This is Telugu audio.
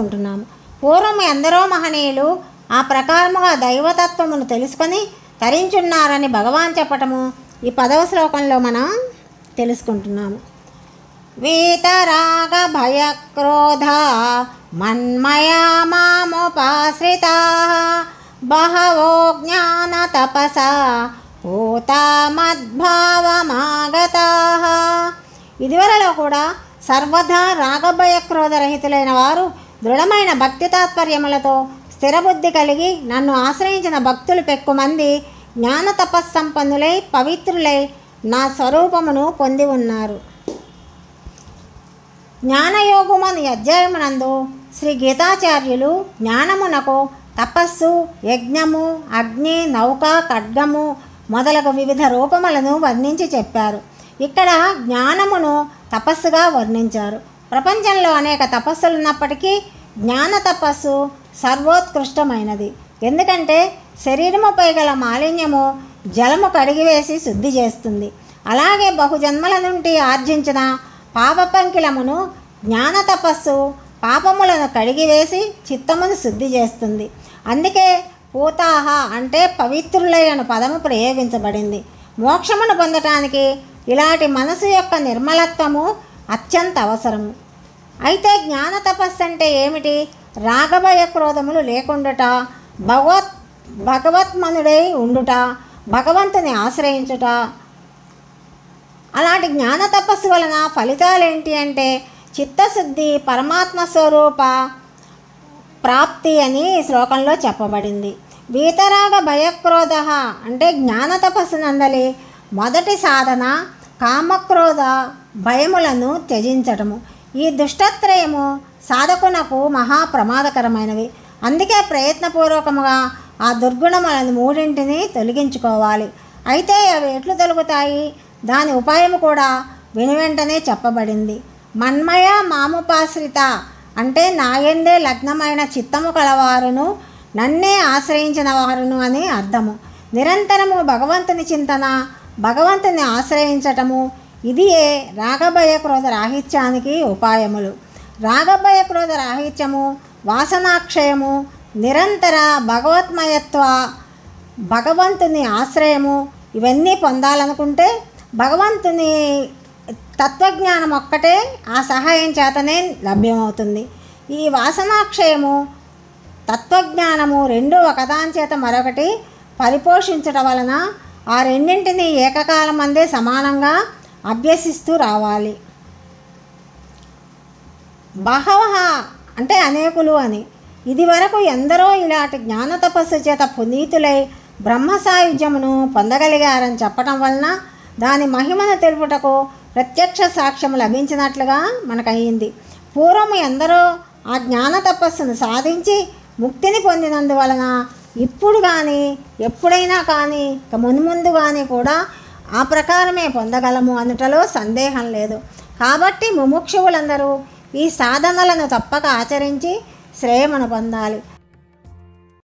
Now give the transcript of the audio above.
తెలుసుకుంటున్నాము పూర్వం ఎందరో మహనీయులు ఆ ప్రకారముగా దైవతత్వమును తెలుసుకొని తరించున్నారని భగవాన్ చెప్పటము ఈ పదవ శ్లోకంలో మనం తెలుసుకుంటున్నాము వీతరాగ భయక్రోధ మన్మయా మాముపాశ్రిత బహవో జ్ఞాన తపస పూతా మద్భావమాగత ఇదివరలో కూడా సర్వదా రాగభయ క్రోధరహితులైన వారు దృఢమైన భక్తి తాత్పర్యములతో స్థిరబుద్ధి కలిగి నన్ను ఆశ్రయించిన భక్తులు పెక్కుమంది జ్ఞాన తపస్సంపన్నులై పవిత్రులై నా స్వరూపమును పొంది ఉన్నారు జ్ఞానయోగమని అధ్యాయమునందు శ్రీ గీతాచార్యులు జ్ఞానమునకు తపస్సు యజ్ఞము అగ్ని నౌక ఖడ్గము మొదలగు వివిధ రూపములను వర్ణించి చెప్పారు ఇక్కడ జ్ఞానమును తపస్సుగా వర్ణించారు ప్రపంచంలో అనేక తపస్సులు ఉన్నప్పటికీ జ్ఞాన తపస్సు సర్వోత్కృష్టమైనది ఎందుకంటే శరీరముపై గల మాలిన్యము జలము కడిగివేసి శుద్ధి చేస్తుంది అలాగే బహుజన్మల నుండి ఆర్జించిన పాపపంకిలమును జ్ఞాన తపస్సు పాపములను కడిగివేసి చిత్తమును శుద్ధి చేస్తుంది అందుకే పూతాహ అంటే పవిత్రులైన పదము ప్రయోగించబడింది మోక్షమును పొందటానికి ఇలాంటి మనసు యొక్క నిర్మలత్వము అత్యంత అవసరము అయితే జ్ఞాన తపస్సు అంటే ఏమిటి రాగభయ క్రోధములు లేకుండుట భగవత్ భగవత్మనుడై ఉండుట భగవంతుని ఆశ్రయించుట అలాంటి జ్ఞాన తపస్సు వలన ఫలితాలు ఏంటి అంటే చిత్తశుద్ధి పరమాత్మ స్వరూప ప్రాప్తి అని శ్లోకంలో చెప్పబడింది వీతరాగ భయక్రోధ అంటే జ్ఞాన తపస్సు నందలి మొదటి సాధన కామక్రోధ భయములను త్యజించటము ఈ దుష్టత్రయము సాధకునకు మహా ప్రమాదకరమైనవి అందుకే ప్రయత్నపూర్వకముగా ఆ దుర్గుణములను మూడింటిని తొలగించుకోవాలి అయితే అవి ఎట్లు తొలుగుతాయి దాని ఉపాయం కూడా వెనువెంటనే చెప్పబడింది మన్మయ మాముపాశ్రిత అంటే నాయందే లగ్నమైన చిత్తము కలవారును నన్నే ఆశ్రయించిన వారును అని అర్థము నిరంతరము భగవంతుని చింతన భగవంతుని ఆశ్రయించటము ఇదియే రాగభయ క్రోధ రాహిత్యానికి ఉపాయములు రాగభయ క్రోధ రాహిత్యము వాసనాక్షయము నిరంతర భగవత్మయత్వ భగవంతుని ఆశ్రయము ఇవన్నీ పొందాలనుకుంటే భగవంతుని తత్వజ్ఞానం ఒక్కటే ఆ సహాయం చేతనే లభ్యమవుతుంది ఈ వాసనాక్షయము తత్వజ్ఞానము రెండు ఒకదాని చేత మరొకటి పరిపోషించడం వలన ఆ రెండింటిని ఏకకాలం అందే సమానంగా అభ్యసిస్తూ రావాలి బహవహ అంటే అనేకులు అని ఇదివరకు ఎందరో ఇలాంటి జ్ఞాన తపస్సు చేత పునీతులై బ్రహ్మ సాయుధ్యమును పొందగలిగారని చెప్పడం వలన దాని మహిమను తెలుపుటకు ప్రత్యక్ష సాక్ష్యం లభించినట్లుగా మనకయ్యింది పూర్వము ఎందరో ఆ జ్ఞాన తపస్సును సాధించి ముక్తిని పొందినందువలన ఇప్పుడు కానీ ఎప్పుడైనా కానీ ఇక మున్ముందు కానీ కూడా ఆ ప్రకారమే పొందగలము అనుటలో సందేహం లేదు కాబట్టి ముముక్షువులందరూ ఈ సాధనలను తప్పక ఆచరించి శ్రేయమును పొందాలి